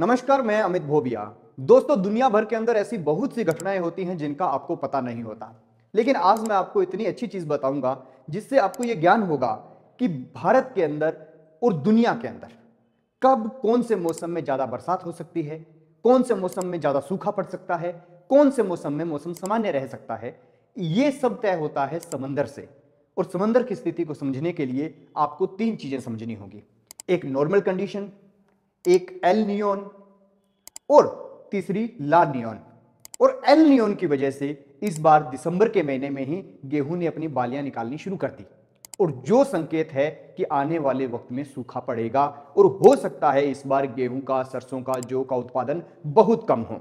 नमस्कार मैं अमित भोबिया दोस्तों दुनिया भर के अंदर ऐसी बहुत सी घटनाएं होती हैं जिनका आपको पता नहीं होता लेकिन आज मैं आपको इतनी अच्छी चीज बताऊंगा जिससे आपको यह ज्ञान होगा कि भारत के अंदर और दुनिया के अंदर कब कौन से मौसम में ज्यादा बरसात हो सकती है कौन से मौसम में ज्यादा सूखा पड़ सकता है कौन से मौसम में मौसम सामान्य रह सकता है ये सब तय होता है समंदर से और समंदर की स्थिति को समझने के लिए आपको तीन चीजें समझनी होगी एक नॉर्मल कंडीशन एक एल नियोन और तीसरी ला नियोन और एल नियोन की वजह से इस बार दिसंबर के महीने में ही गेहूं ने अपनी बालियां निकालनी शुरू कर दी और जो संकेत है कि आने वाले वक्त में सूखा पड़ेगा और हो सकता है इस बार गेहूं का सरसों का जो का उत्पादन बहुत कम हो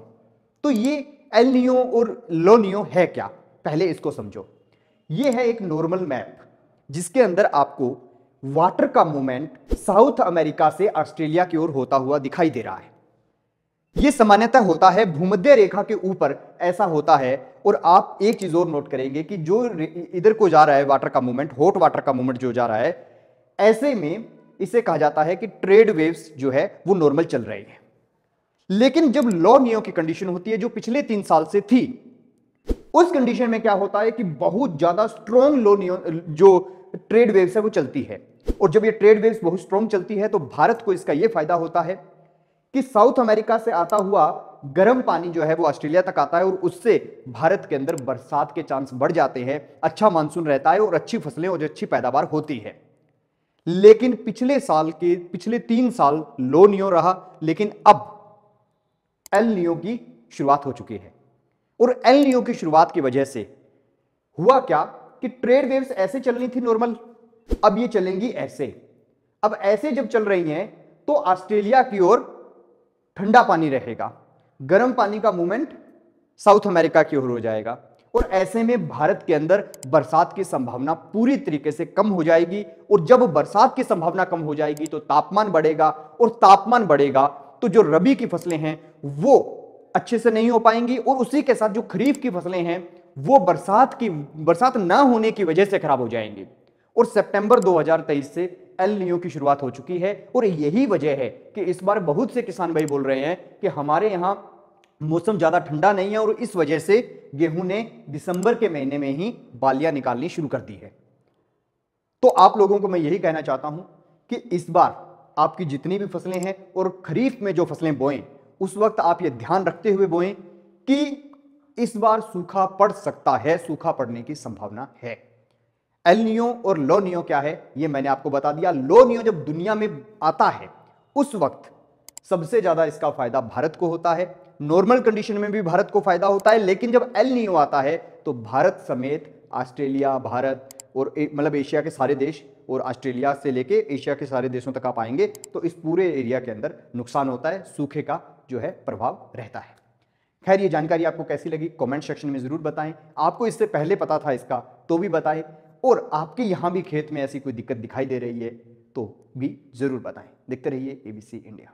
तो ये एलनियो और लोनियो है क्या पहले इसको समझो ये है एक नॉर्मल मैप जिसके अंदर आपको वाटर का मूवमेंट साउथ अमेरिका से ऑस्ट्रेलिया की ओर होता हुआ दिखाई दे रहा है यह सामान्यतः होता है भूमध्य रेखा के ऊपर ऐसा होता है और आप एक चीज और नोट करेंगे कि जो इधर को जा रहा है वाटर का मूवमेंट हॉट वाटर का मूवमेंट जो जा रहा है ऐसे में इसे कहा जाता है कि ट्रेड वेव्स जो है वो नॉर्मल चल रही है लेकिन जब लॉ नियो की कंडीशन होती है जो पिछले तीन साल से थी उस कंडीशन में क्या होता है कि बहुत ज्यादा स्ट्रॉन्ग लो नियो जो ट्रेड वेव्स है वो चलती है और जब ये ट्रेड वेव्स बहुत स्ट्रॉन्ग चलती है तो भारत को इसका ये फायदा होता है कि साउथ अमेरिका से आता हुआ गर्म पानी जो है वो ऑस्ट्रेलिया तक आता है और उससे भारत के अंदर बरसात के चांस बढ़ जाते हैं अच्छा मानसून रहता है और अच्छी फसलें और अच्छी पैदावार होती है लेकिन पिछले साल के पिछले तीन साल लो नियो रहा लेकिन अब एल नियो की शुरुआत हो चुकी है और एल नियो की शुरुआत की वजह से हुआ क्या कि ट्रेड वेव्स ऐसे चल रही थी नॉर्मल अब ये चलेंगी ऐसे अब ऐसे जब चल रही हैं तो ऑस्ट्रेलिया की ओर ठंडा पानी रहेगा गर्म पानी का मूवमेंट साउथ अमेरिका की ओर हो जाएगा और ऐसे में भारत के अंदर बरसात की संभावना पूरी तरीके से कम हो जाएगी और जब बरसात की संभावना कम हो जाएगी तो तापमान बढ़ेगा और तापमान बढ़ेगा तो जो रबी की फसलें हैं वो अच्छे से नहीं हो पाएंगी और उसी के साथ जो खरीफ की फसलें हैं वो बरसात की बरसात ना होने की वजह से खराब हो जाएंगे और सितंबर 2023 से एल नियो की शुरुआत हो चुकी है और यही वजह है कि इस बार बहुत से किसान भाई बोल रहे हैं कि हमारे यहाँ मौसम ज़्यादा ठंडा नहीं है और इस वजह से गेहूं ने दिसंबर के महीने में ही बालियां निकालनी शुरू कर दी है तो आप लोगों को मैं यही कहना चाहता हूं कि इस बार आपकी जितनी भी फसलें हैं और खरीफ में जो फसलें बोएं उस वक्त आप ये ध्यान रखते हुए बोएं कि इस बार सूखा पड़ सकता है सूखा पड़ने की संभावना है एलनियो और लोनियो क्या है ये मैंने आपको बता दिया लोनियो जब दुनिया में आता है उस वक्त सबसे ज्यादा इसका फायदा भारत को होता है नॉर्मल कंडीशन में भी भारत को फायदा होता है लेकिन जब एल नियो आता है तो भारत समेत ऑस्ट्रेलिया भारत और मतलब एशिया के सारे देश और ऑस्ट्रेलिया से लेके एशिया के सारे देशों तक आप आएंगे तो इस पूरे एरिया के अंदर नुकसान होता है सूखे का जो है प्रभाव रहता है खैर ये जानकारी आपको कैसी लगी कमेंट सेक्शन में ज़रूर बताएं आपको इससे पहले पता था इसका तो भी बताएं और आपके यहाँ भी खेत में ऐसी कोई दिक्कत दिखाई दे रही है तो भी ज़रूर बताएं देखते रहिए एबीसी इंडिया